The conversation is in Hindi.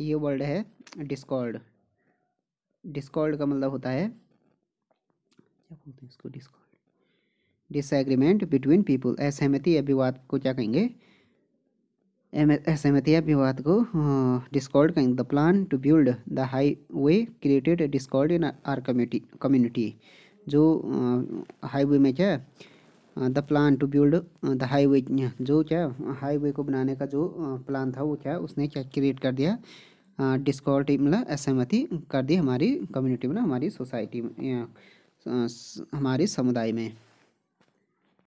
ये वर्ड है डिस्कॉर्ड डिस्कॉर्ड का मतलब होता है क्या बोलते हैं इसको डिस्कॉर्ड डिसएग्रीमेंट बिटवीन पीपल असहमति या विवाद को क्या कहेंगे असहमति या विवाद को डिस्कॉर्ड हाँ, कहेंगे the plan to build the highway created Discord in our community community जो हाईवे में क्या the plan to build the highway जो क्या हाईवे को बनाने का जो प्लान था वो क्या उसने क्या क्रिएट कर दिया डिस्कॉर्ड मतलब असहमति कर दी हमारी कम्युनिटी में हमारी सोसाइटी में हमारी समुदाय में